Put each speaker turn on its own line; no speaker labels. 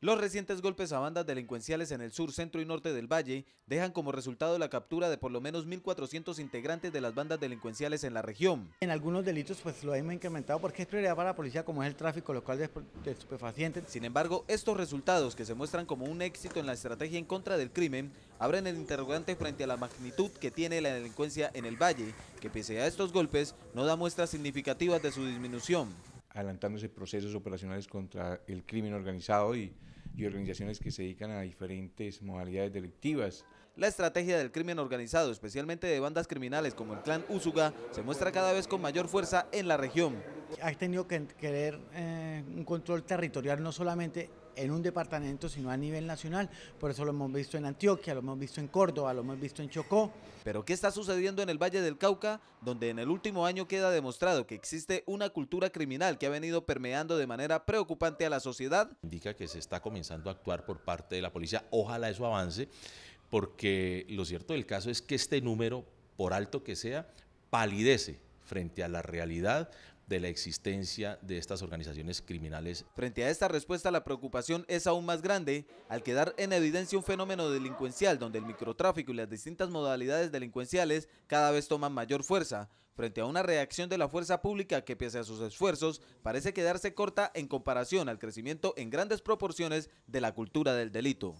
Los recientes golpes a bandas delincuenciales en el sur, centro y norte del valle dejan como resultado la captura de por lo menos 1.400 integrantes de las bandas delincuenciales en la región.
En algunos delitos pues lo hemos incrementado porque es prioridad para la policía como es el tráfico local de
estupefacientes. Sin embargo, estos resultados que se muestran como un éxito en la estrategia en contra del crimen abren el interrogante frente a la magnitud que tiene la delincuencia en el valle, que pese a estos golpes no da muestras significativas de su disminución adelantándose procesos operacionales contra el crimen organizado y, organizaciones que se dedican a diferentes modalidades delictivas. La estrategia del crimen organizado, especialmente de bandas criminales como el clan Usuga, se muestra cada vez con mayor fuerza en la región.
Ha tenido que querer eh, un control territorial no solamente en un departamento, sino a nivel nacional. Por eso lo hemos visto en Antioquia, lo hemos visto en Córdoba, lo hemos
visto en Chocó. Pero ¿qué está sucediendo en el Valle del Cauca, donde en el último año queda demostrado que existe una cultura criminal que ha venido permeando de manera preocupante a la sociedad?
Indica que se está comenzando a actuar por parte de la policía. Ojalá eso avance, porque lo cierto del caso es que este número, por alto que sea, palidece frente a la realidad de la existencia de estas organizaciones criminales.
Frente a esta respuesta, la preocupación es aún más grande al quedar en evidencia un fenómeno delincuencial donde el microtráfico y las distintas modalidades delincuenciales cada vez toman mayor fuerza, frente a una reacción de la fuerza pública que pese a sus esfuerzos parece quedarse corta en comparación al crecimiento en grandes proporciones de la cultura del delito.